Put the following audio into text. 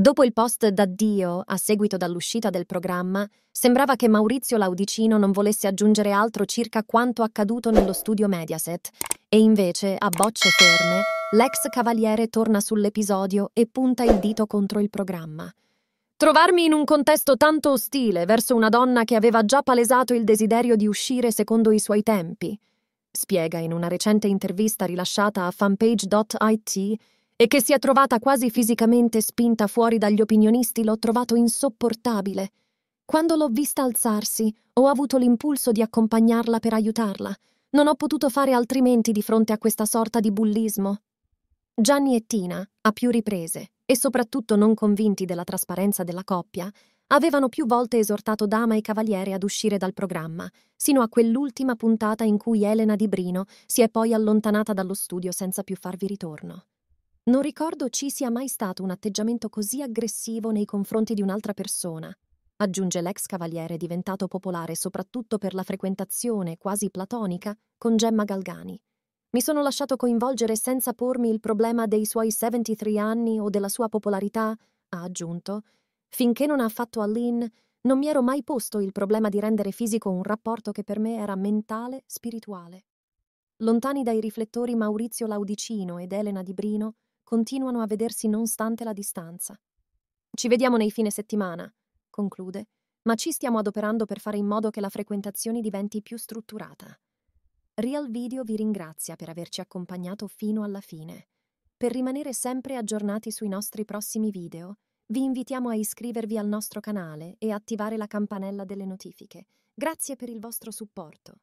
Dopo il post d'addio, a seguito dall'uscita del programma, sembrava che Maurizio Laudicino non volesse aggiungere altro circa quanto accaduto nello studio Mediaset, e invece, a bocce ferme, l'ex cavaliere torna sull'episodio e punta il dito contro il programma. Trovarmi in un contesto tanto ostile verso una donna che aveva già palesato il desiderio di uscire secondo i suoi tempi, spiega in una recente intervista rilasciata a fanpage.it e che si è trovata quasi fisicamente spinta fuori dagli opinionisti l'ho trovato insopportabile. Quando l'ho vista alzarsi, ho avuto l'impulso di accompagnarla per aiutarla. Non ho potuto fare altrimenti di fronte a questa sorta di bullismo. Gianni e Tina, a più riprese, e soprattutto non convinti della trasparenza della coppia, avevano più volte esortato Dama e Cavaliere ad uscire dal programma, sino a quell'ultima puntata in cui Elena Di Brino si è poi allontanata dallo studio senza più farvi ritorno. Non ricordo ci sia mai stato un atteggiamento così aggressivo nei confronti di un'altra persona, aggiunge l'ex cavaliere diventato popolare soprattutto per la frequentazione quasi platonica con Gemma Galgani. Mi sono lasciato coinvolgere senza pormi il problema dei suoi 73 anni o della sua popolarità, ha aggiunto. Finché non ha fatto Allin, non mi ero mai posto il problema di rendere fisico un rapporto che per me era mentale, spirituale. Lontani dai riflettori Maurizio Laudicino ed Elena Di Brino continuano a vedersi nonostante la distanza. Ci vediamo nei fine settimana, conclude, ma ci stiamo adoperando per fare in modo che la frequentazione diventi più strutturata. Real Video vi ringrazia per averci accompagnato fino alla fine. Per rimanere sempre aggiornati sui nostri prossimi video, vi invitiamo a iscrivervi al nostro canale e attivare la campanella delle notifiche. Grazie per il vostro supporto.